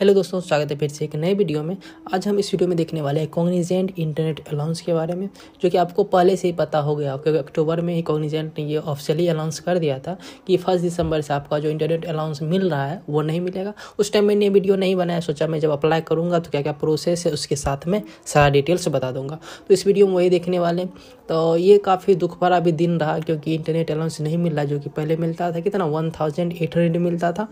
hello दोस्तों स्वागत है फिर से एक नए वीडियो में आज हम इस वीडियो में देखने वाले हैं कॉग्निजेंट इंटरनेट अलाउंस के बारे में जो कि आपको पहले से ही पता हो गया क्योंकि अक्टूबर में ही कॉग्निजेंट ने ये ऑफिशियली अनाउंस कर दिया था कि फर्स्ट दिसंबर से आपका जो इंटरनेट अलाउंस मिल रहा है वो नहीं मिलेगा उस टाइम मैंने वीडियो नहीं बनाया सोचा मैं जब अप्लाई करूँगा तो क्या क्या प्रोसेस है उसके साथ में सारा डिटेल्स बता दूँगा तो इस वीडियो में वही देखने वाले तो ये काफ़ी दुख भरा भी दिन रहा क्योंकि इंटरनेट अलाउंस नहीं मिल रहा जो कि पहले मिलता था कितना वन मिलता था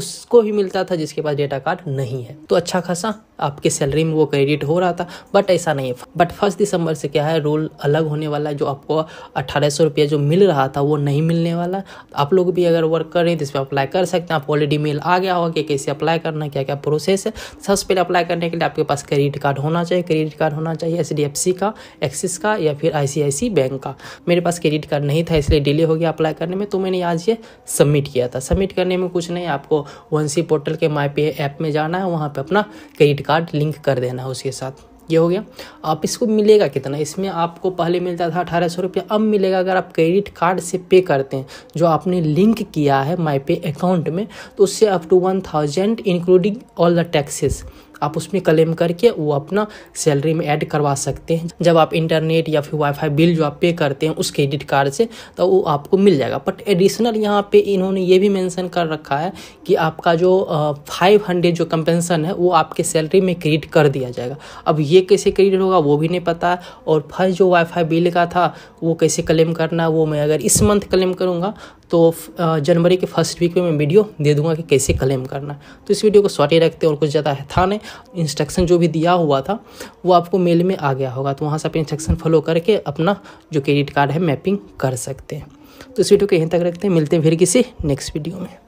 उसको ही मिलता था जिसके पास डेटा पाठ नहीं है तो अच्छा खासा आपके सैलरी में वो क्रेडिट हो रहा था बट ऐसा नहीं है बट फर्स्ट दिसंबर से क्या है रूल अलग होने वाला है जो आपको अट्ठारह सौ रुपया जो मिल रहा था वो नहीं मिलने वाला आप लोग भी अगर वर्क कर रहे हैं तो इस पर अप्लाई कर सकते हैं आप ऑलरेडी मेल आ गया होगा कि कैसे अप्लाई करना है क्या क्या प्रोसेस है सबसे पहले अप्लाई करने के लिए आपके पास क्रेडिट कार्ड होना चाहिए क्रेडिट कार्ड होना चाहिए एच का एक्सिस का या फिर आई बैंक का मेरे पास क्रेडिट कार्ड नहीं था इसलिए डिले हो गया अप्लाई करने में तो मैंने आज ये सबमिट किया था सबमिट करने में कुछ नहीं आपको वन पोर्टल के माई पे ऐप में जाना है वहाँ पर अपना क्रेडिट कार्ड लिंक कर देना है उसके साथ ये हो गया आप इसको मिलेगा कितना इसमें आपको पहले मिलता था अठारह सौ रुपया अब मिलेगा अगर आप क्रेडिट कार्ड से पे करते हैं जो आपने लिंक किया है माई पे अकाउंट में तो उससे up to one thousand including all the taxes आप उसमें क्लेम करके वो अपना सैलरी में ऐड करवा सकते हैं जब आप इंटरनेट या फिर वाईफाई बिल जो आप पे करते हैं उस क्रेडिट कार्ड से तो वो आपको मिल जाएगा बट एडिशनल यहाँ पे इन्होंने ये भी मेंशन कर रखा है कि आपका जो फाइव हंड्रेड जो कंपेंसन है वो आपके सैलरी में क्रेडिट कर दिया जाएगा अब ये कैसे क्रेडिट होगा वो भी नहीं पता है और फर्स्ट जो वाईफाई बिल का था वो कैसे क्लेम करना है वो मैं अगर इस मंथ क्लेम करूँगा तो जनवरी के फर्स्ट वीक में मैं वीडियो दे दूंगा कि कैसे क्लेम करना है तो इस वीडियो को शॉर्ट ही रखते और कुछ ज़्यादा था नहीं इंस्ट्रक्शन जो भी दिया हुआ था वो आपको मेल में आ गया होगा तो वहाँ से आप इंस्ट्रक्शन फॉलो करके अपना जो क्रेडिट कार्ड है मैपिंग कर सकते हैं तो इस वीडियो को यहीं तक रखते हैं मिलते हैं फिर किसी नेक्स्ट वीडियो में